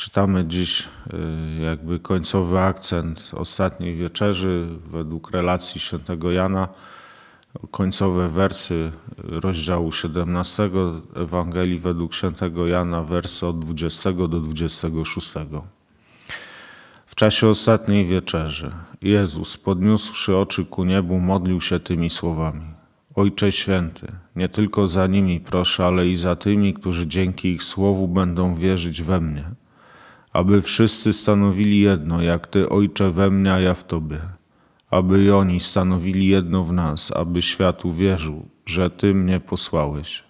Czytamy dziś y, jakby końcowy akcent ostatniej wieczerzy według relacji świętego Jana, końcowe wersy rozdziału 17 Ewangelii według świętego Jana, wersy od 20 do 26. W czasie ostatniej wieczerzy Jezus, podniósłszy oczy ku niebu, modlił się tymi słowami. Ojcze Święty, nie tylko za nimi proszę, ale i za tymi, którzy dzięki ich słowu będą wierzyć we mnie aby wszyscy stanowili jedno, jak Ty, Ojcze, we mnie, a ja w Tobie. Aby i oni stanowili jedno w nas, aby świat uwierzył, że Ty mnie posłałeś.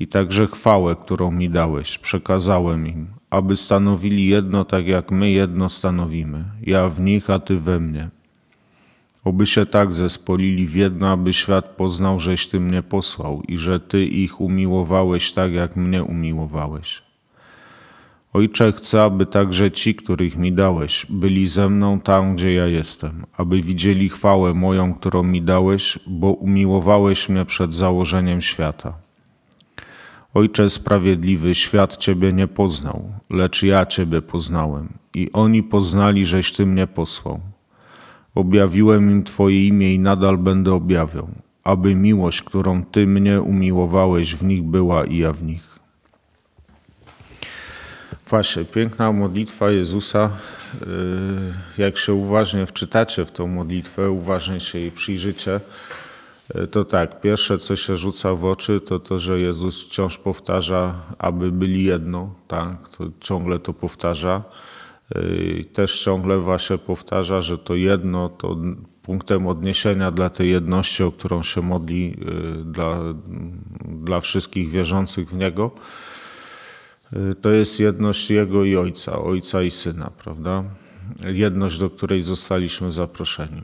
I także chwałę, którą mi dałeś, przekazałem im, aby stanowili jedno tak, jak my jedno stanowimy, ja w nich, a Ty we mnie. Oby się tak zespolili w jedno, aby świat poznał, żeś Ty mnie posłał i że Ty ich umiłowałeś tak, jak mnie umiłowałeś. Ojcze, chcę, aby także ci, których mi dałeś, byli ze mną tam, gdzie ja jestem, aby widzieli chwałę moją, którą mi dałeś, bo umiłowałeś mnie przed założeniem świata. Ojcze sprawiedliwy, świat Ciebie nie poznał, lecz ja Ciebie poznałem i oni poznali, żeś Ty mnie posłał. Objawiłem im Twoje imię i nadal będę objawiał, aby miłość, którą Ty mnie umiłowałeś w nich była i ja w nich właśnie piękna modlitwa Jezusa. Y, jak się uważnie wczytacie w tą modlitwę, uważnie się jej przyjrzycie, y, to tak, pierwsze co się rzuca w oczy, to to, że Jezus wciąż powtarza, aby byli jedno, tak, to ciągle to powtarza. Y, też ciągle właśnie powtarza, że to jedno to punktem odniesienia dla tej jedności, o którą się modli dla, dla wszystkich wierzących w Niego. Y, to jest jedność Jego i Ojca, Ojca i Syna, prawda? Jedność, do której zostaliśmy zaproszeni.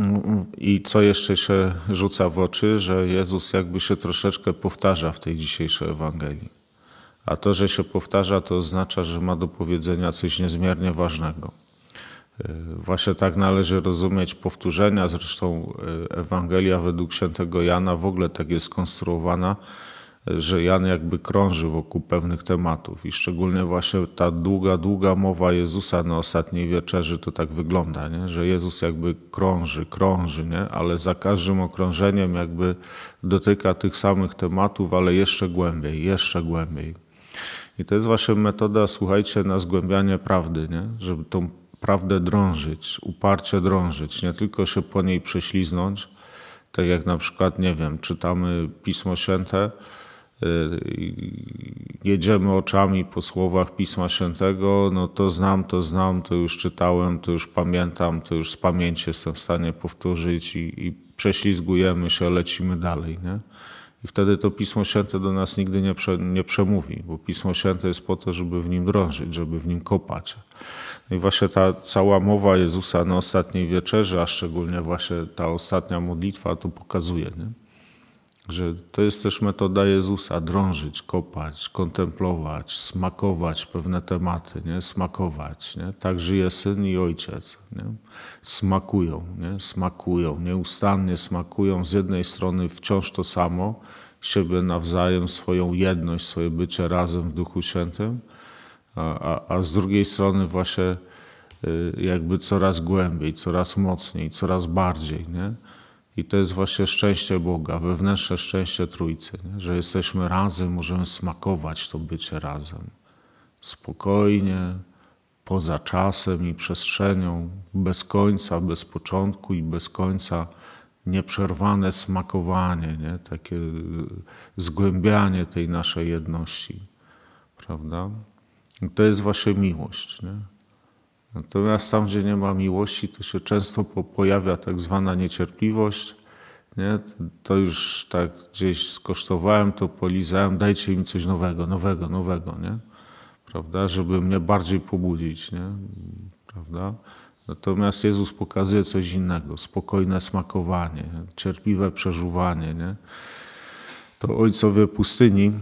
Mm, mm, I co jeszcze się rzuca w oczy, że Jezus jakby się troszeczkę powtarza w tej dzisiejszej Ewangelii. A to, że się powtarza, to oznacza, że ma do powiedzenia coś niezmiernie ważnego. Y, właśnie tak należy rozumieć powtórzenia. Zresztą y, Ewangelia według świętego Jana w ogóle tak jest skonstruowana, że Jan jakby krąży wokół pewnych tematów i szczególnie właśnie ta długa, długa mowa Jezusa na ostatniej wieczerzy to tak wygląda, nie? że Jezus jakby krąży, krąży, nie? ale za każdym okrążeniem jakby dotyka tych samych tematów, ale jeszcze głębiej, jeszcze głębiej. I to jest właśnie metoda, słuchajcie, na zgłębianie prawdy, nie? żeby tą prawdę drążyć, uparcie drążyć, nie tylko się po niej prześliznąć, tak jak na przykład, nie wiem, czytamy Pismo Święte, Y, jedziemy oczami po słowach Pisma Świętego, no to znam, to znam, to już czytałem, to już pamiętam, to już z pamięci jestem w stanie powtórzyć i, i prześlizgujemy się, lecimy dalej. Nie? I wtedy to Pismo Święte do nas nigdy nie, prze, nie przemówi, bo Pismo Święte jest po to, żeby w nim drążyć, żeby w nim kopać. No I właśnie ta cała mowa Jezusa na ostatniej wieczerzy a szczególnie właśnie ta ostatnia modlitwa to pokazuje. Nie? Że to jest też metoda Jezusa drążyć, kopać, kontemplować, smakować pewne tematy, nie? smakować. Nie? Tak żyje syn i ojciec. Nie? Smakują, nie? smakują, nieustannie smakują z jednej strony wciąż to samo, siebie nawzajem, swoją jedność, swoje bycie razem w Duchu Świętym, a, a, a z drugiej strony właśnie y, jakby coraz głębiej, coraz mocniej, coraz bardziej. Nie? I to jest właśnie szczęście Boga, wewnętrzne szczęście Trójcy, nie? że jesteśmy razem, możemy smakować to bycie razem. Spokojnie, poza czasem i przestrzenią, bez końca, bez początku i bez końca nieprzerwane smakowanie, nie? takie zgłębianie tej naszej jedności. Prawda? I to jest właśnie miłość. Nie? Natomiast tam, gdzie nie ma miłości, to się często pojawia tak zwana niecierpliwość. Nie? To już tak gdzieś skosztowałem, to polizałem, dajcie im coś nowego, nowego, nowego, nie? Prawda? Żeby mnie bardziej pobudzić, nie? Prawda? Natomiast Jezus pokazuje coś innego. Spokojne smakowanie, cierpliwe przeżuwanie, nie? To ojcowie pustyni,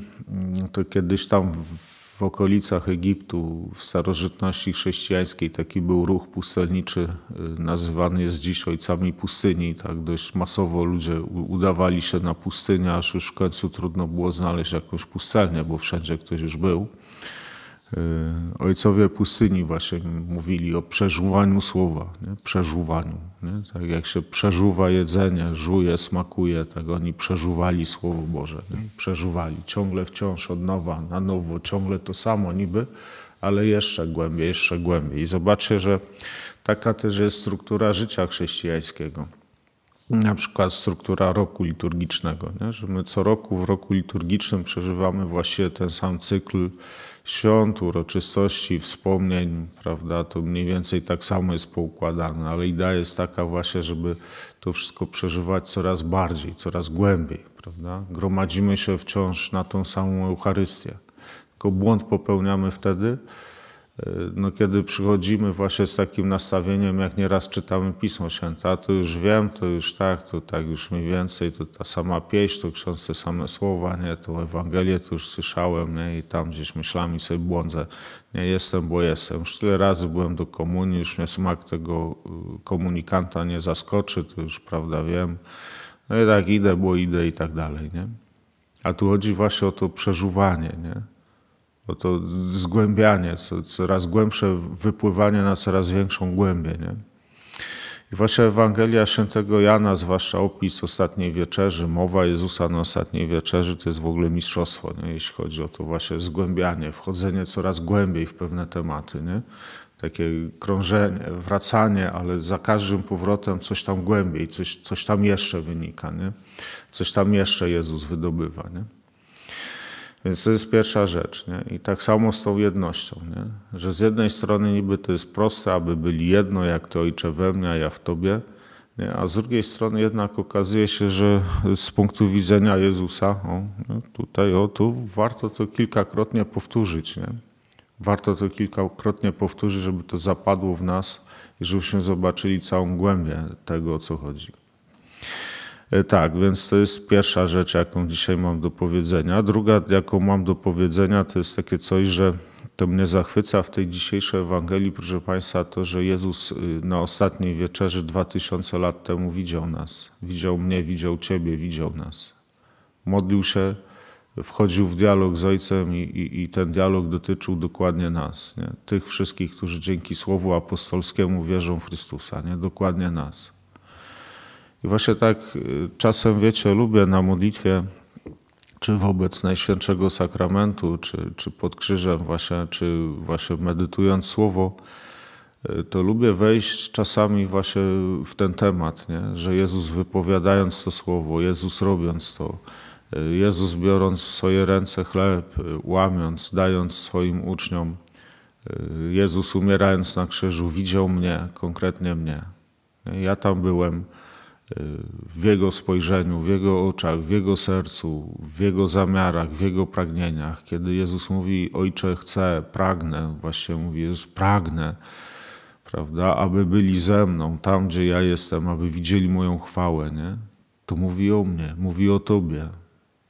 to kiedyś tam w w okolicach Egiptu w starożytności chrześcijańskiej taki był ruch pustelniczy, y, nazywany jest dziś ojcami pustyni. Tak dość masowo ludzie udawali się na pustynię, aż już w końcu trudno było znaleźć jakąś pustelnię, bo wszędzie ktoś już był. E, ojcowie pustyni właśnie mówili o przeżuwaniu słowa, nie? przeżuwaniu. Nie? Tak jak się przeżuwa jedzenie, żuje, smakuje, tak oni przeżuwali Słowo Boże. Nie? Przeżuwali ciągle, wciąż, od nowa, na nowo, ciągle to samo niby, ale jeszcze głębiej, jeszcze głębiej. I zobaczcie, że taka też jest struktura życia chrześcijańskiego. Na przykład struktura roku liturgicznego, nie? że my co roku w roku liturgicznym przeżywamy właściwie ten sam cykl świąt, uroczystości, wspomnień, prawda, to mniej więcej tak samo jest poukładane, ale idea jest taka właśnie, żeby to wszystko przeżywać coraz bardziej, coraz głębiej, prawda. Gromadzimy się wciąż na tą samą Eucharystię. Tylko błąd popełniamy wtedy, E, no, kiedy przychodzimy właśnie z takim nastawieniem, jak nieraz czytamy Pismo Święte, a to już wiem, to już tak, to tak już mniej więcej, to ta sama pieśń, to ksiądz te same słowa, nie, to Ewangelię to już słyszałem, nie, i tam gdzieś myślami sobie błądzę, nie, jestem, bo jestem. Już tyle razy byłem do komunii, już mnie smak tego y, komunikanta nie zaskoczy, to już, prawda, wiem. No i tak idę, bo idę i tak dalej, nie. A tu chodzi właśnie o to przeżuwanie, nie bo to zgłębianie, coraz głębsze wypływanie na coraz większą głębię. Nie? I właśnie Ewangelia Świętego Jana, zwłaszcza opis Ostatniej Wieczerzy, mowa Jezusa na Ostatniej Wieczerzy, to jest w ogóle mistrzostwo, nie? jeśli chodzi o to właśnie zgłębianie, wchodzenie coraz głębiej w pewne tematy. Nie? Takie krążenie, wracanie, ale za każdym powrotem coś tam głębiej, coś, coś tam jeszcze wynika, nie? coś tam jeszcze Jezus wydobywa. Nie? Więc to jest pierwsza rzecz. Nie? I tak samo z tą jednością, nie? że z jednej strony niby to jest proste, aby byli jedno, jak to ojcze we mnie, a ja w tobie, nie? a z drugiej strony jednak okazuje się, że z punktu widzenia Jezusa, o, tutaj, o, tu warto to kilkakrotnie powtórzyć. Nie? Warto to kilkakrotnie powtórzyć, żeby to zapadło w nas i żebyśmy zobaczyli całą głębię tego, o co chodzi. E, tak, więc to jest pierwsza rzecz, jaką dzisiaj mam do powiedzenia. Druga, jaką mam do powiedzenia, to jest takie coś, że to mnie zachwyca w tej dzisiejszej Ewangelii, proszę Państwa, to, że Jezus y, na ostatniej wieczerzy 2000 lat temu widział nas. Widział mnie, widział Ciebie, widział nas. Modlił się, wchodził w dialog z Ojcem i, i, i ten dialog dotyczył dokładnie nas, nie? tych wszystkich, którzy dzięki Słowu Apostolskiemu wierzą w Chrystusa, nie? dokładnie nas. I właśnie tak y, czasem, wiecie, lubię na modlitwie, czy wobec Najświętszego Sakramentu, czy, czy pod krzyżem właśnie, czy właśnie medytując Słowo, y, to lubię wejść czasami właśnie w ten temat, nie? że Jezus wypowiadając to Słowo, Jezus robiąc to, y, Jezus biorąc w swoje ręce chleb, łamiąc, dając swoim uczniom, Jezus umierając na krzyżu widział mnie, konkretnie mnie. Ja tam byłem, w Jego spojrzeniu, w Jego oczach, w Jego sercu, w Jego zamiarach, w Jego pragnieniach. Kiedy Jezus mówi, Ojcze, chcę, pragnę, właśnie mówi Jezus, pragnę, prawda, aby byli ze mną, tam gdzie ja jestem, aby widzieli moją chwałę, nie? To mówi o mnie, mówi o Tobie.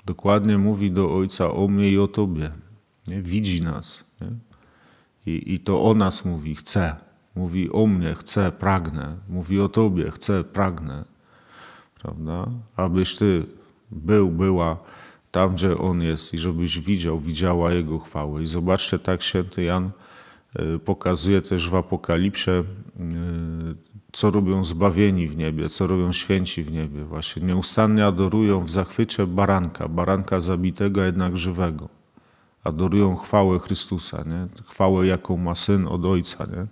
Dokładnie mówi do Ojca o mnie i o Tobie. Nie? Widzi nas. Nie? I, I to o nas mówi, chcę. Mówi o mnie, chcę, pragnę. Mówi o Tobie, chcę, pragnę prawda? Abyś ty był, była tam, gdzie on jest i żebyś widział, widziała jego chwałę. I zobaczcie, tak święty Jan y, pokazuje też w Apokalipsie, y, co robią zbawieni w niebie, co robią święci w niebie. Właśnie nieustannie adorują w zachwycie baranka, baranka zabitego, jednak żywego. Adorują chwałę Chrystusa, nie? chwałę, jaką ma syn od ojca. Nie?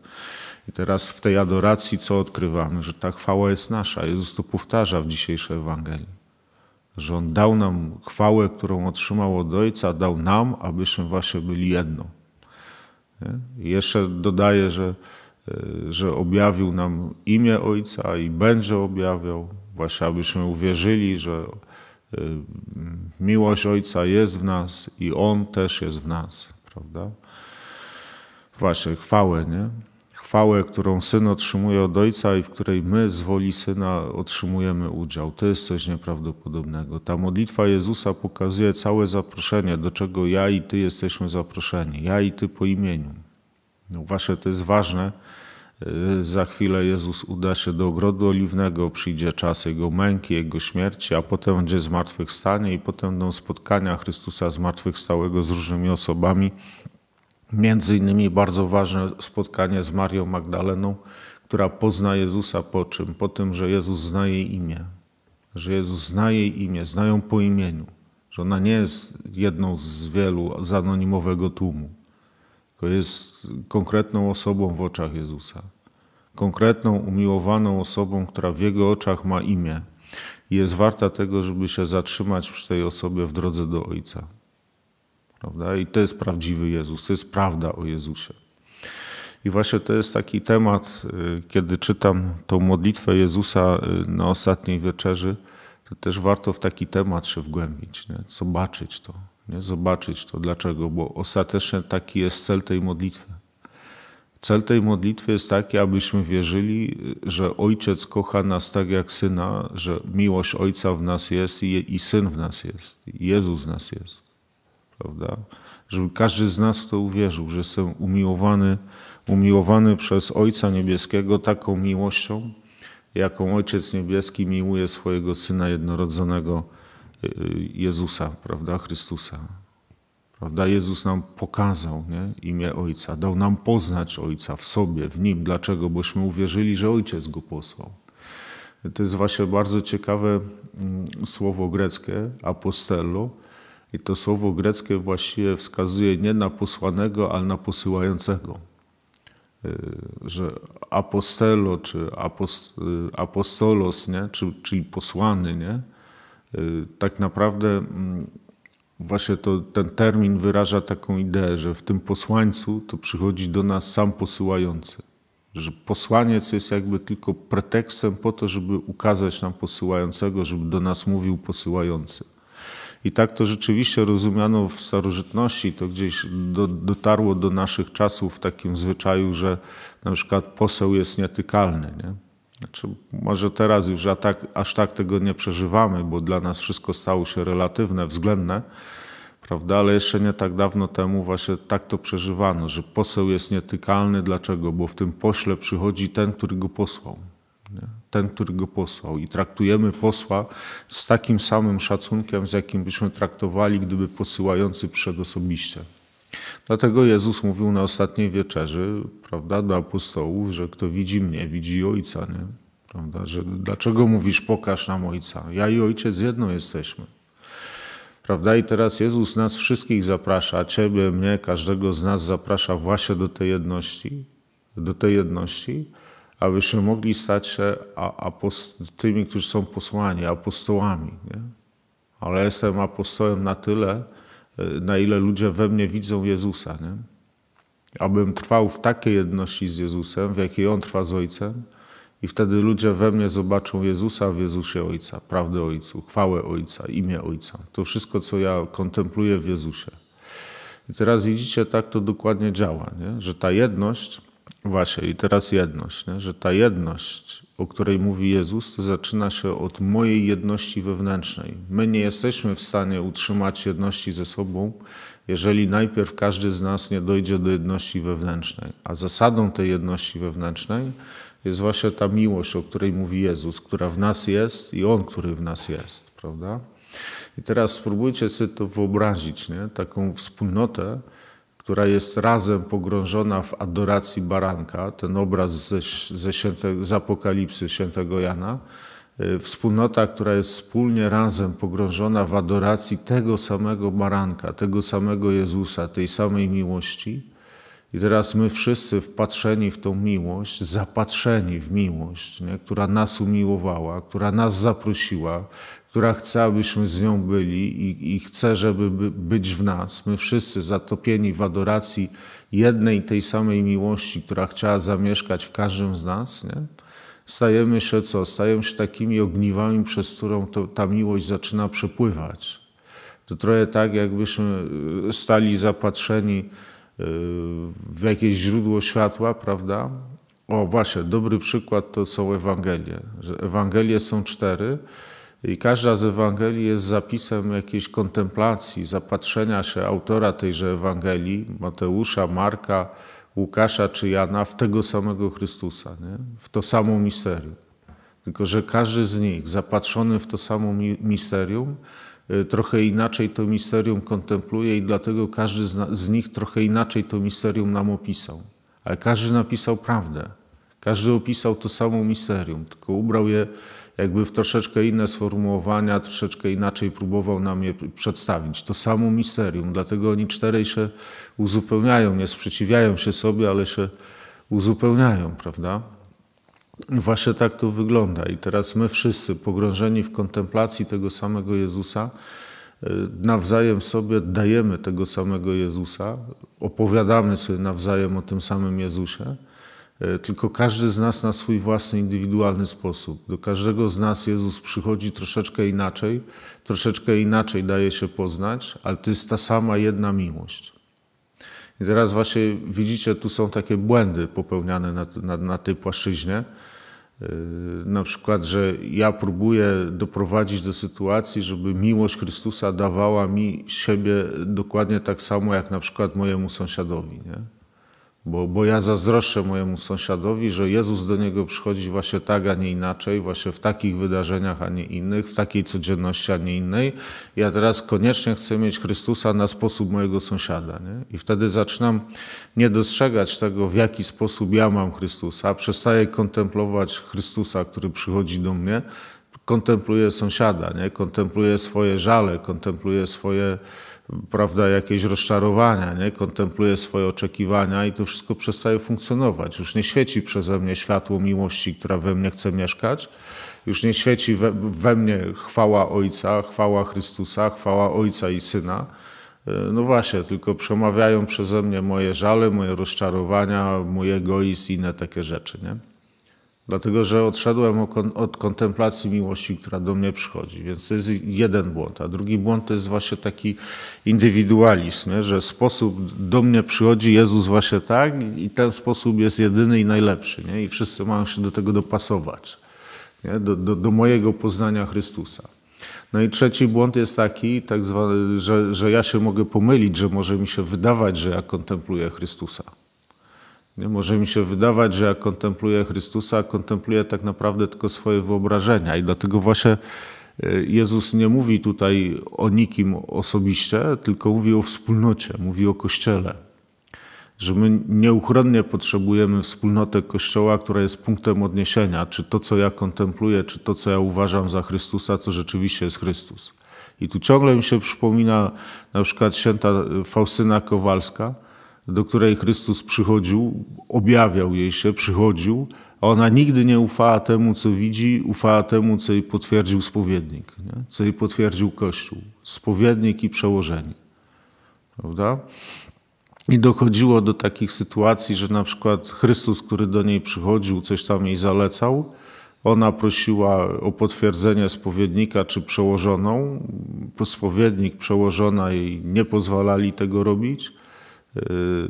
teraz w tej adoracji co odkrywamy? Że ta chwała jest nasza. Jezus to powtarza w dzisiejszej Ewangelii. Że On dał nam chwałę, którą otrzymał od Ojca, dał nam, abyśmy właśnie byli jedno. I jeszcze dodaję, że, e, że objawił nam imię Ojca i będzie objawiał, właśnie abyśmy uwierzyli, że e, miłość Ojca jest w nas i On też jest w nas, prawda? Właśnie, chwałę, nie? chwałę, którą syn otrzymuje od ojca i w której my z woli syna otrzymujemy udział. To jest coś nieprawdopodobnego. Ta modlitwa Jezusa pokazuje całe zaproszenie, do czego ja i ty jesteśmy zaproszeni. Ja i ty po imieniu. No wasze to jest ważne. Y, za chwilę Jezus uda się do ogrodu oliwnego, przyjdzie czas Jego męki, Jego śmierci, a potem będzie zmartwychwstanie i potem będą spotkania Chrystusa zmartwychwstałego z różnymi osobami, Między innymi bardzo ważne spotkanie z Marią Magdaleną, która pozna Jezusa po czym? Po tym, że Jezus zna jej imię. Że Jezus zna jej imię, zna ją po imieniu. Że ona nie jest jedną z wielu z anonimowego tłumu, tylko jest konkretną osobą w oczach Jezusa. Konkretną, umiłowaną osobą, która w Jego oczach ma imię. I jest warta tego, żeby się zatrzymać przy tej osobie w drodze do Ojca. Prawda? I to jest prawdziwy Jezus, to jest prawda o Jezusie. I właśnie to jest taki temat, y, kiedy czytam tą modlitwę Jezusa y, na ostatniej wieczerzy, to też warto w taki temat się wgłębić, nie? zobaczyć to, nie? zobaczyć to. Dlaczego? Bo ostatecznie taki jest cel tej modlitwy. Cel tej modlitwy jest taki, abyśmy wierzyli, y, że Ojciec kocha nas tak jak Syna, że miłość Ojca w nas jest i, i Syn w nas jest, i Jezus w nas jest prawda? Żeby każdy z nas w to uwierzył, że jestem umiłowany, umiłowany przez Ojca Niebieskiego taką miłością, jaką Ojciec Niebieski miłuje swojego Syna Jednorodzonego y, y, Jezusa, prawda, Chrystusa. Prawda? Jezus nam pokazał nie? imię Ojca, dał nam poznać Ojca w sobie, w Nim. Dlaczego? Bośmy uwierzyli, że Ojciec Go posłał. To jest właśnie bardzo ciekawe mm, słowo greckie, apostello, i to słowo greckie właściwie wskazuje nie na posłanego, ale na posyłającego. Y, że apostelo czy y, apostolos, nie? czyli posłany, nie? Y, tak naprawdę mm, właśnie to, ten termin wyraża taką ideę, że w tym posłańcu to przychodzi do nas sam posyłający. Że posłaniec jest jakby tylko pretekstem po to, żeby ukazać nam posyłającego, żeby do nas mówił posyłający. I tak to rzeczywiście rozumiano w starożytności, to gdzieś do, dotarło do naszych czasów w takim zwyczaju, że na przykład poseł jest nietykalny. Nie? Znaczy, może teraz już aż tak, aż tak tego nie przeżywamy, bo dla nas wszystko stało się relatywne, względne, prawda? ale jeszcze nie tak dawno temu właśnie tak to przeżywano, że poseł jest nietykalny. Dlaczego? Bo w tym pośle przychodzi ten, który go posłał. Nie? ten, który go posłał. I traktujemy posła z takim samym szacunkiem, z jakim byśmy traktowali, gdyby posyłający przyszedł osobiście. Dlatego Jezus mówił na ostatniej wieczerzy prawda, do apostołów, że kto widzi mnie, widzi Ojca. Nie? Prawda? Że dlaczego mówisz, pokaż nam Ojca? Ja i Ojciec jedno jesteśmy. Prawda? I teraz Jezus nas wszystkich zaprasza, Ciebie, mnie, każdego z nas zaprasza właśnie do tej jedności, do tej jedności abyśmy mogli stać się tymi, którzy są posłani, apostołami. Nie? Ale jestem apostołem na tyle, e, na ile ludzie we mnie widzą Jezusa. Nie? Abym trwał w takiej jedności z Jezusem, w jakiej On trwa z Ojcem, i wtedy ludzie we mnie zobaczą Jezusa w Jezusie Ojca, prawdę Ojcu, chwałę Ojca, imię Ojca. To wszystko, co ja kontempluję w Jezusie. I teraz widzicie, tak to dokładnie działa, nie? że ta jedność Właśnie, i teraz jedność, nie? że ta jedność, o której mówi Jezus, to zaczyna się od mojej jedności wewnętrznej. My nie jesteśmy w stanie utrzymać jedności ze sobą, jeżeli najpierw każdy z nas nie dojdzie do jedności wewnętrznej. A zasadą tej jedności wewnętrznej jest właśnie ta miłość, o której mówi Jezus, która w nas jest i On, który w nas jest, prawda? I teraz spróbujcie sobie to wyobrazić, nie? taką wspólnotę, która jest razem pogrążona w adoracji baranka, ten obraz ze, ze święte, z Apokalipsy świętego Jana, e, wspólnota, która jest wspólnie razem pogrążona w adoracji tego samego baranka, tego samego Jezusa, tej samej miłości. I teraz my wszyscy wpatrzeni w tą miłość, zapatrzeni w miłość, nie? która nas umiłowała, która nas zaprosiła, która chce, abyśmy z nią byli i, i chce, żeby by, być w nas. My wszyscy zatopieni w adoracji jednej tej samej miłości, która chciała zamieszkać w każdym z nas, nie? stajemy się co? Stajemy się takimi ogniwami, przez którą to, ta miłość zaczyna przepływać. To trochę tak, jakbyśmy y, stali zapatrzeni y, w jakieś źródło światła, prawda? O, właśnie, dobry przykład to są Ewangelie. Że Ewangelie są cztery, i każda z Ewangelii jest zapisem jakiejś kontemplacji, zapatrzenia się autora tejże Ewangelii, Mateusza, Marka, Łukasza czy Jana, w tego samego Chrystusa, nie? w to samo misterium. Tylko, że każdy z nich zapatrzony w to samo misterium, y, trochę inaczej to misterium kontempluje i dlatego każdy z nich trochę inaczej to misterium nam opisał. Ale każdy napisał prawdę. Każdy opisał to samo misterium, tylko ubrał je jakby w troszeczkę inne sformułowania, troszeczkę inaczej próbował nam je przedstawić. To samo misterium, dlatego oni czterej się uzupełniają, nie sprzeciwiają się sobie, ale się uzupełniają, prawda? Właśnie tak to wygląda. I teraz my wszyscy, pogrążeni w kontemplacji tego samego Jezusa, e, nawzajem sobie dajemy tego samego Jezusa, opowiadamy sobie nawzajem o tym samym Jezusie. E, tylko każdy z nas na swój własny, indywidualny sposób. Do każdego z nas Jezus przychodzi troszeczkę inaczej, troszeczkę inaczej daje się poznać, ale to jest ta sama jedna miłość. I teraz właśnie widzicie, tu są takie błędy popełniane na, na, na tej płaszczyźnie. E, na przykład, że ja próbuję doprowadzić do sytuacji, żeby miłość Chrystusa dawała mi siebie dokładnie tak samo, jak na przykład mojemu sąsiadowi. Nie? Bo, bo ja zazdroszczę mojemu sąsiadowi, że Jezus do niego przychodzi właśnie tak, a nie inaczej, właśnie w takich wydarzeniach, a nie innych, w takiej codzienności, a nie innej. Ja teraz koniecznie chcę mieć Chrystusa na sposób mojego sąsiada. Nie? I wtedy zaczynam nie dostrzegać tego, w jaki sposób ja mam Chrystusa. Przestaję kontemplować Chrystusa, który przychodzi do mnie. Kontempluję sąsiada, nie? kontempluję swoje żale, kontempluję swoje prawda, jakieś rozczarowania, nie? kontempluję swoje oczekiwania i to wszystko przestaje funkcjonować. Już nie świeci przeze mnie światło miłości, która we mnie chce mieszkać. Już nie świeci we, we mnie chwała Ojca, chwała Chrystusa, chwała Ojca i Syna. E, no właśnie, tylko przemawiają przeze mnie moje żale, moje rozczarowania, mój egoizm i inne takie rzeczy. Nie? Dlatego, że odszedłem od kontemplacji miłości, która do mnie przychodzi. Więc to jest jeden błąd. A drugi błąd to jest właśnie taki indywidualizm, nie? że sposób do mnie przychodzi Jezus właśnie tak i ten sposób jest jedyny i najlepszy. Nie? I wszyscy mają się do tego dopasować, do, do, do, mojego poznania Chrystusa. No i trzeci błąd jest taki, tak zwany, że, że ja się mogę pomylić, że może mi się wydawać, że ja kontempluję Chrystusa. Nie? Może mi się wydawać, że ja kontempluję Chrystusa, a kontempluję tak naprawdę tylko swoje wyobrażenia. I dlatego właśnie e, Jezus nie mówi tutaj o nikim osobiście, tylko mówi o wspólnocie, mówi o Kościele. Że my nieuchronnie potrzebujemy wspólnoty Kościoła, która jest punktem odniesienia. Czy to, co ja kontempluję, czy to, co ja uważam za Chrystusa, to rzeczywiście jest Chrystus. I tu ciągle mi się przypomina na przykład święta Faustyna Kowalska, do której Chrystus przychodził, objawiał jej się, przychodził, a ona nigdy nie ufała temu, co widzi, ufała temu, co jej potwierdził spowiednik, nie? co jej potwierdził Kościół, spowiednik i przełożeni. Prawda? I dochodziło do takich sytuacji, że na przykład Chrystus, który do niej przychodził, coś tam jej zalecał, ona prosiła o potwierdzenie spowiednika czy przełożoną. Spowiednik, przełożona jej nie pozwalali tego robić. Y, y,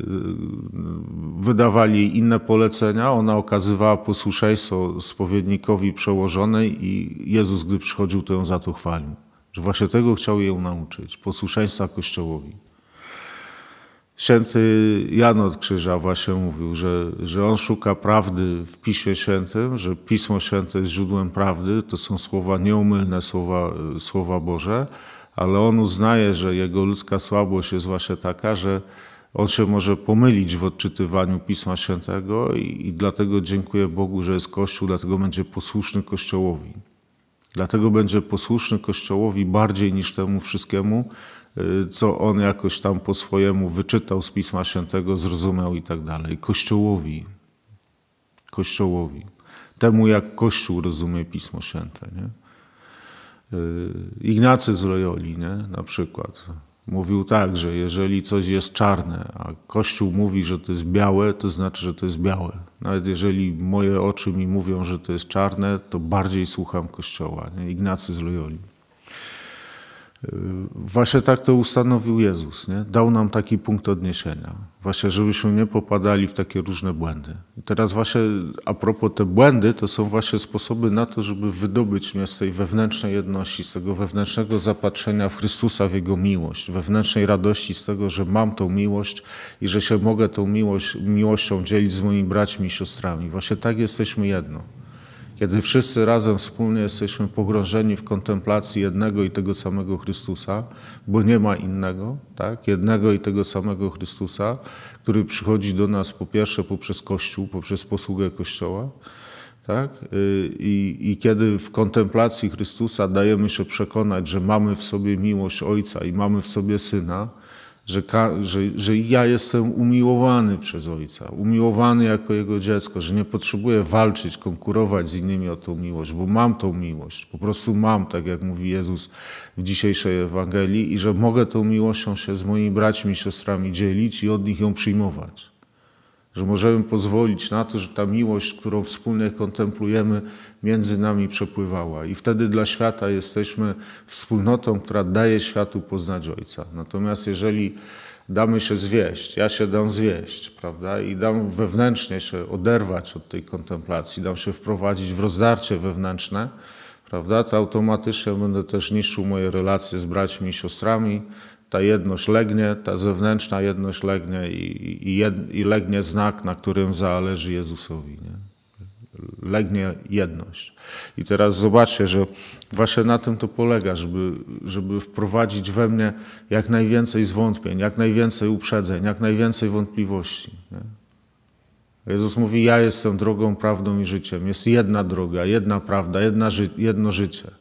wydawali inne polecenia, ona okazywała posłuszeństwo spowiednikowi przełożonej i Jezus, gdy przychodził, to ją za to chwalił. Że właśnie tego chciał ją nauczyć, posłuszeństwa Kościołowi. Święty Jan od Krzyża właśnie mówił, że, że on szuka prawdy w Piśmie Świętym, że Pismo Święte jest źródłem prawdy, to są słowa nieumylne, słowa, słowa Boże, ale on uznaje, że jego ludzka słabość jest właśnie taka, że, on się może pomylić w odczytywaniu Pisma Świętego i, i dlatego dziękuję Bogu, że jest Kościół, dlatego będzie posłuszny Kościołowi. Dlatego będzie posłuszny Kościołowi bardziej niż temu wszystkiemu, y, co on jakoś tam po swojemu wyczytał z Pisma Świętego, zrozumiał i tak dalej. Kościołowi. Kościołowi. Temu, jak Kościół rozumie Pismo Święte. Nie? Y, Ignacy z Loyoli, nie? na przykład mówił tak, że jeżeli coś jest czarne, a Kościół mówi, że to jest białe, to znaczy, że to jest białe. Nawet jeżeli moje oczy mi mówią, że to jest czarne, to bardziej słucham Kościoła, nie? Ignacy z Loyoli. Właśnie tak to ustanowił Jezus. Nie? Dał nam taki punkt odniesienia. Właśnie, żebyśmy nie popadali w takie różne błędy. I teraz właśnie a propos te błędy, to są właśnie sposoby na to, żeby wydobyć mnie z tej wewnętrznej jedności, z tego wewnętrznego zapatrzenia w Chrystusa, w Jego miłość, wewnętrznej radości z tego, że mam tą miłość i że się mogę tą miłość, miłością dzielić z moimi braćmi i siostrami. Właśnie tak jesteśmy jedno kiedy wszyscy razem wspólnie jesteśmy pogrążeni w kontemplacji jednego i tego samego Chrystusa, bo nie ma innego, tak? jednego i tego samego Chrystusa, który przychodzi do nas po pierwsze poprzez Kościół, poprzez posługę Kościoła, tak? Y, I, I, kiedy w kontemplacji Chrystusa dajemy się przekonać, że mamy w sobie miłość Ojca i mamy w sobie Syna, że, że, że ja jestem umiłowany przez Ojca, umiłowany jako Jego dziecko, że nie potrzebuję walczyć, konkurować z innymi o tą miłość, bo mam tą miłość, po prostu mam, tak jak mówi Jezus w dzisiejszej Ewangelii, i że mogę tą miłością się z moimi braćmi i siostrami dzielić i od nich ją przyjmować że możemy pozwolić na to, że ta miłość, którą wspólnie kontemplujemy, między nami przepływała. I wtedy dla świata jesteśmy wspólnotą, która daje światu poznać Ojca. Natomiast jeżeli damy się zwieść, ja się dam zwieść, prawda, i dam wewnętrznie się oderwać od tej kontemplacji, dam się wprowadzić w rozdarcie wewnętrzne, prawda, to automatycznie będę też niszczył moje relacje z braćmi i siostrami, ta jedność legnie, ta zewnętrzna jedność legnie i, i, jed, i legnie znak, na którym zależy Jezusowi. Nie? Legnie jedność. I teraz zobaczcie, że właśnie na tym to polega, żeby, żeby wprowadzić we mnie jak najwięcej zwątpień, jak najwięcej uprzedzeń, jak najwięcej wątpliwości. Nie? Jezus mówi: Ja jestem drogą, prawdą i życiem. Jest jedna droga, jedna prawda, jedna ży jedno życie.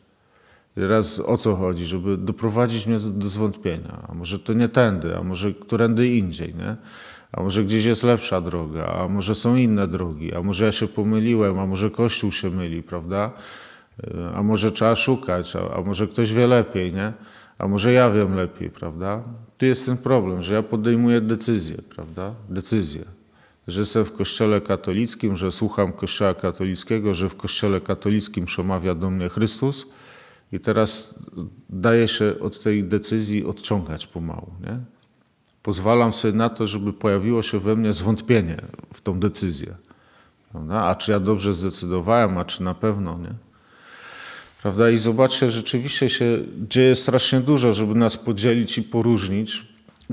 Raz o co chodzi, żeby doprowadzić mnie do zwątpienia. A może to nie tędy, a może którędy indziej, nie? A może gdzieś jest lepsza droga, a może są inne drogi, a może ja się pomyliłem, a może Kościół się myli, prawda? E, a może trzeba szukać, a, a może ktoś wie lepiej, nie? A może ja wiem lepiej, prawda? Tu jest ten problem, że ja podejmuję decyzję, prawda? Decyzję że jestem w kościele katolickim, że słucham kościoła katolickiego, że w kościele katolickim przemawia do mnie Chrystus, i teraz daję się od tej decyzji odciągać pomału. Nie? Pozwalam sobie na to, żeby pojawiło się we mnie zwątpienie w tą decyzję. Prawda? A czy ja dobrze zdecydowałem, a czy na pewno nie? Prawda? I zobaczcie, rzeczywiście się dzieje strasznie dużo, żeby nas podzielić i poróżnić.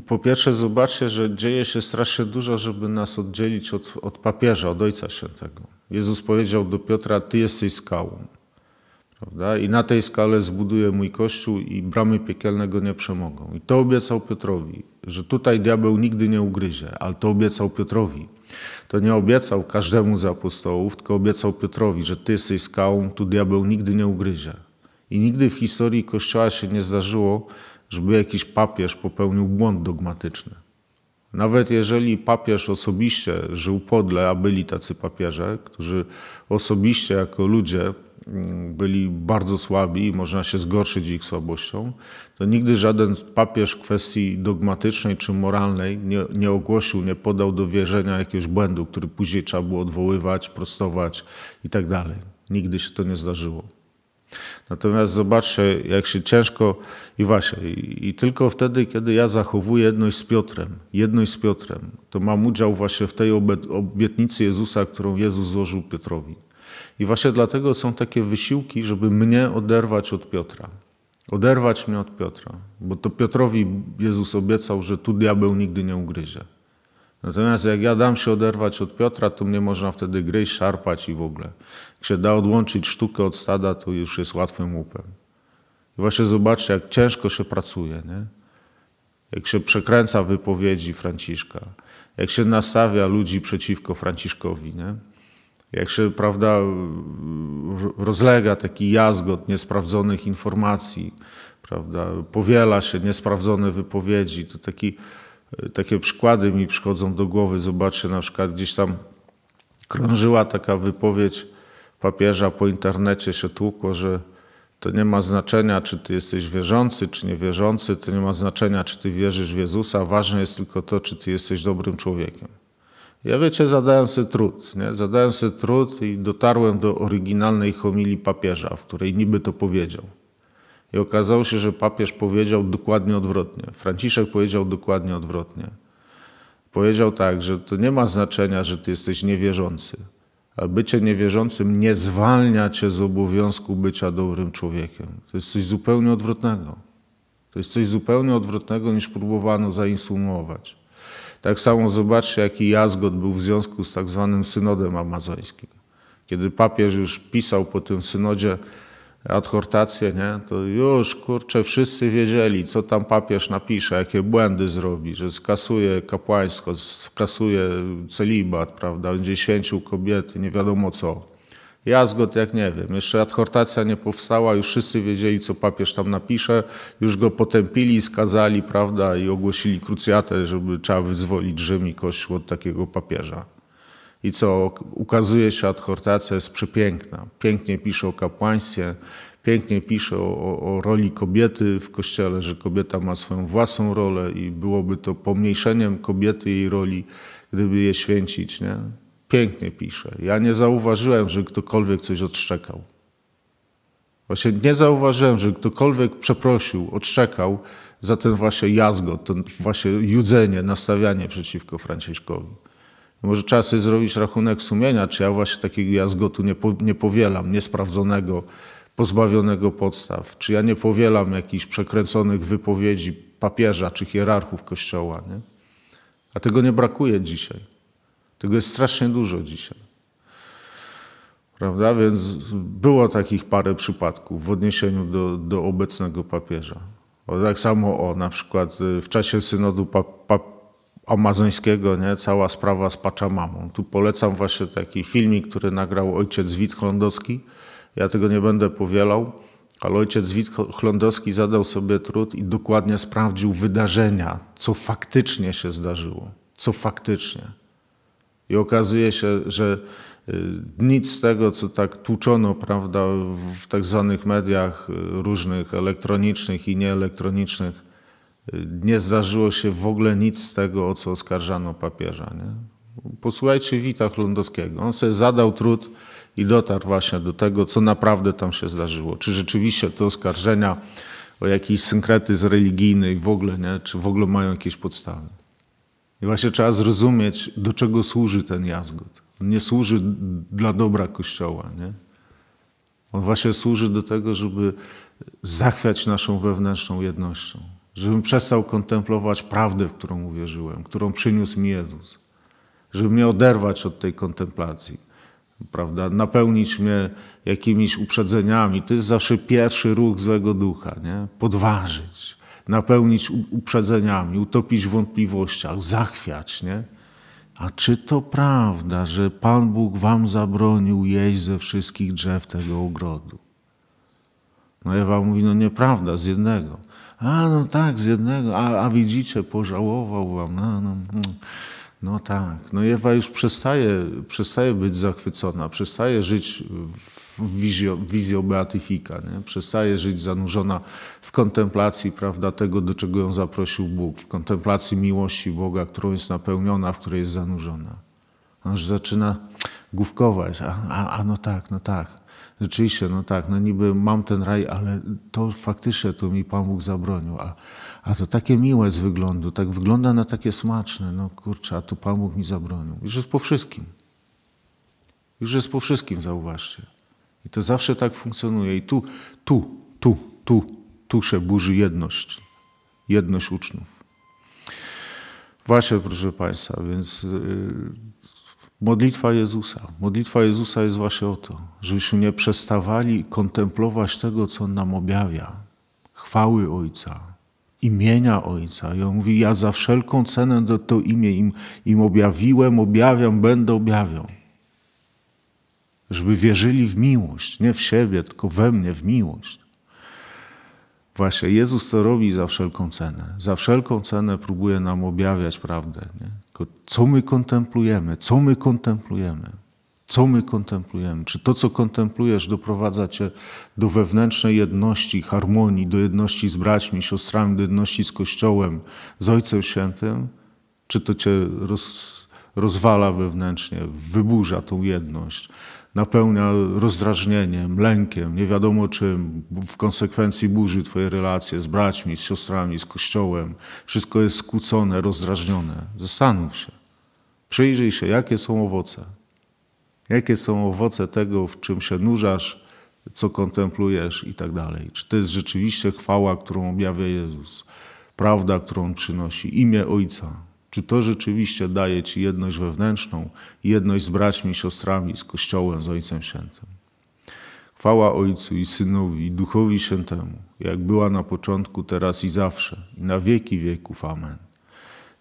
Po pierwsze, zobaczcie, że dzieje się strasznie dużo, żeby nas oddzielić od, od papieża, od Ojca Świętego. Jezus powiedział do Piotra: Ty jesteś skałą. Prawda? I na tej skale zbuduję mój kościół i bramy piekielnego nie przemogą. I to obiecał Piotrowi, że tutaj diabeł nigdy nie ugryzie, ale to obiecał Piotrowi. To nie obiecał każdemu z apostołów, tylko obiecał Piotrowi, że ty jesteś skałą, tu diabeł nigdy nie ugryzie. I nigdy w historii Kościoła się nie zdarzyło, żeby jakiś papież popełnił błąd dogmatyczny. Nawet jeżeli papież osobiście żył podle, a byli tacy papieże, którzy osobiście jako ludzie byli bardzo słabi i można się zgorszyć ich słabością, to nigdy żaden papież w kwestii dogmatycznej czy moralnej nie, nie ogłosił, nie podał do wierzenia jakiegoś błędu, który później trzeba było odwoływać, prostować itd. Tak nigdy się to nie zdarzyło. Natomiast zobaczcie, jak się ciężko i właśnie, i, i, tylko wtedy, kiedy ja zachowuję jedność z Piotrem, jedność z Piotrem, to mam udział właśnie w tej obietnicy Jezusa, którą Jezus złożył Piotrowi. I właśnie dlatego są takie wysiłki, żeby mnie oderwać od Piotra. Oderwać mnie od Piotra. Bo to Piotrowi Jezus obiecał, że tu diabeł nigdy nie ugryzie. Natomiast jak ja dam się oderwać od Piotra, to mnie można wtedy gryźć, szarpać i w ogóle. Jak się da odłączyć sztukę od stada, to już jest łatwym łupem. I właśnie zobaczcie, jak ciężko się pracuje, nie? Jak się przekręca wypowiedzi Franciszka, jak się nastawia ludzi przeciwko Franciszkowi, nie? jak się prawda, rozlega taki jazgot niesprawdzonych informacji, prawda, powiela się niesprawdzone wypowiedzi, to taki, takie przykłady mi przychodzą do głowy. Zobaczę na przykład gdzieś tam krążyła taka wypowiedź papieża po internecie, się tłukło, że to nie ma znaczenia, czy ty jesteś wierzący, czy niewierzący, to nie ma znaczenia, czy ty wierzysz w Jezusa, ważne jest tylko to, czy ty jesteś dobrym człowiekiem. Ja wiecie, zadałem sobie trud. Nie? Zadałem sobie trud i dotarłem do oryginalnej homilii papieża, w której niby to powiedział. I okazało się, że papież powiedział dokładnie odwrotnie. Franciszek powiedział dokładnie odwrotnie. Powiedział tak, że to nie ma znaczenia, że ty jesteś niewierzący, a bycie niewierzącym nie zwalnia cię z obowiązku bycia dobrym człowiekiem. To jest coś zupełnie odwrotnego. To jest coś zupełnie odwrotnego niż próbowano zainsumować. Tak samo zobaczcie, jaki jazgot był w związku z tak zwanym synodem amazońskim. Kiedy papież już pisał po tym synodzie adhortację, nie, to już, kurczę, wszyscy wiedzieli, co tam papież napisze, jakie błędy zrobi, że skasuje kapłaństwo, skasuje celibat, prawda, będzie święcił kobiety, nie wiadomo co. Ja Jazgot jak nie wiem. Jeszcze adhortacja nie powstała, już wszyscy wiedzieli, co papież tam napisze, już go potępili, skazali, prawda, i ogłosili krucjatę, żeby trzeba wyzwolić Rzym i Kościół od takiego papieża. I co, ukazuje się adhortacja, jest przepiękna. Pięknie pisze o kapłaństwie, pięknie pisze o, o, roli kobiety w Kościele, że kobieta ma swoją własną rolę i byłoby to pomniejszeniem kobiety jej roli, gdyby je święcić, nie? pięknie pisze. Ja nie zauważyłem, że ktokolwiek coś odszczekał. Właśnie nie zauważyłem, że ktokolwiek przeprosił, odszczekał za ten właśnie jazgot, ten właśnie judzenie, nastawianie przeciwko Franciszkowi. Może trzeba sobie zrobić rachunek sumienia, czy ja właśnie takiego jazgotu nie, po, nie powielam, niesprawdzonego, pozbawionego podstaw, czy ja nie powielam jakichś przekręconych wypowiedzi papieża czy hierarchów Kościoła. Nie? A tego nie brakuje dzisiaj. Tego jest strasznie dużo dzisiaj. Prawda? Więc było takich parę przypadków w odniesieniu do, do obecnego papieża. O, tak samo o, na przykład y, w czasie synodu pa, pa, amazońskiego, nie? cała sprawa z Paczamamą. Tu polecam właśnie taki filmik, który nagrał ojciec Wit Ja tego nie będę powielał, ale ojciec Wit Chlądowski zadał sobie trud i dokładnie sprawdził wydarzenia, co faktycznie się zdarzyło. Co faktycznie. I okazuje się, że y, nic z tego, co tak tłuczono prawda, w tak zwanych mediach y, różnych, elektronicznych i nieelektronicznych, y, nie zdarzyło się w ogóle nic z tego, o co oskarżano papieża. Nie? Posłuchajcie Wita Chlądowskiego. On sobie zadał trud i dotarł właśnie do tego, co naprawdę tam się zdarzyło. Czy rzeczywiście te oskarżenia o jakiś synkretyzm religijny w ogóle, nie? czy w ogóle mają jakieś podstawy. I właśnie trzeba zrozumieć, do czego służy ten jazgot. On nie służy dla dobra Kościoła, nie? On właśnie służy do tego, żeby zachwiać naszą wewnętrzną jednością. Żebym przestał kontemplować prawdę, w którą uwierzyłem, którą przyniósł mi Jezus. Żeby mnie oderwać od tej kontemplacji, prawda? Napełnić mnie jakimiś uprzedzeniami. To jest zawsze pierwszy ruch złego ducha, nie? Podważyć napełnić uprzedzeniami, utopić w wątpliwościach, zachwiać, nie? A czy to prawda, że Pan Bóg wam zabronił jeść ze wszystkich drzew tego ogrodu? No Ewa mówi, no nieprawda, z jednego. A, no tak, z jednego. A, a widzicie, pożałował wam. No, no, no. No tak, no Ewa już przestaje, przestaje być zachwycona, przestaje żyć w wizjo, wizjo beatyfika, nie? przestaje żyć zanurzona w kontemplacji prawda, tego, do czego ją zaprosił Bóg, w kontemplacji miłości Boga, którą jest napełniona, w której jest zanurzona. Ona już zaczyna główkować, a, a, a no tak, no tak, rzeczywiście, no tak, no niby mam ten raj, ale to faktycznie to mi Pan Bóg zabronił, a a to takie miłe z wyglądu, tak wygląda na takie smaczne, no kurczę, a tu Pan Bóg mi zabronił. Już jest po wszystkim. Już jest po wszystkim, zauważcie. I to zawsze tak funkcjonuje. I tu, tu, tu, tu, tu się burzy jedność. Jedność uczniów. Właśnie, proszę Państwa, więc y, modlitwa Jezusa. Modlitwa Jezusa jest właśnie o to, żebyśmy nie przestawali kontemplować tego, co On nam objawia. Chwały Ojca, imienia Ojca. I on mówi, ja za wszelką cenę do to imię im, im objawiłem, objawiam, będę objawiał. Żeby wierzyli w miłość, nie w siebie, tylko we mnie, w miłość. Właśnie Jezus to robi za wszelką cenę. Za wszelką cenę próbuje nam objawiać prawdę. Nie? Tylko co my kontemplujemy, co my kontemplujemy co my kontemplujemy, czy to, co kontemplujesz, doprowadza cię do wewnętrznej jedności, harmonii, do jedności z braćmi, siostrami, do jedności z Kościołem, z Ojcem Świętym, czy to cię roz, rozwala wewnętrznie, wyburza tą jedność, napełnia rozdrażnieniem, lękiem, nie wiadomo czym, w konsekwencji burzy twoje relacje z braćmi, z siostrami, z Kościołem. Wszystko jest skłócone, rozdrażnione. Zastanów się. Przyjrzyj się, jakie są owoce. Jakie są owoce tego, w czym się nurzasz, co kontemplujesz i tak dalej. Czy to jest rzeczywiście chwała, którą objawia Jezus, prawda, którą przynosi, imię Ojca. Czy to rzeczywiście daje Ci jedność wewnętrzną, jedność z braćmi, siostrami, z Kościołem, z Ojcem Świętym. Chwała Ojcu i Synowi i Duchowi Świętemu, jak była na początku, teraz i zawsze, i na wieki wieków. Amen.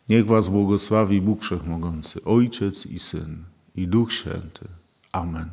Niech Was błogosławi Bóg Wszechmogący, Ojciec i Syn, i Duch Święty. Amen.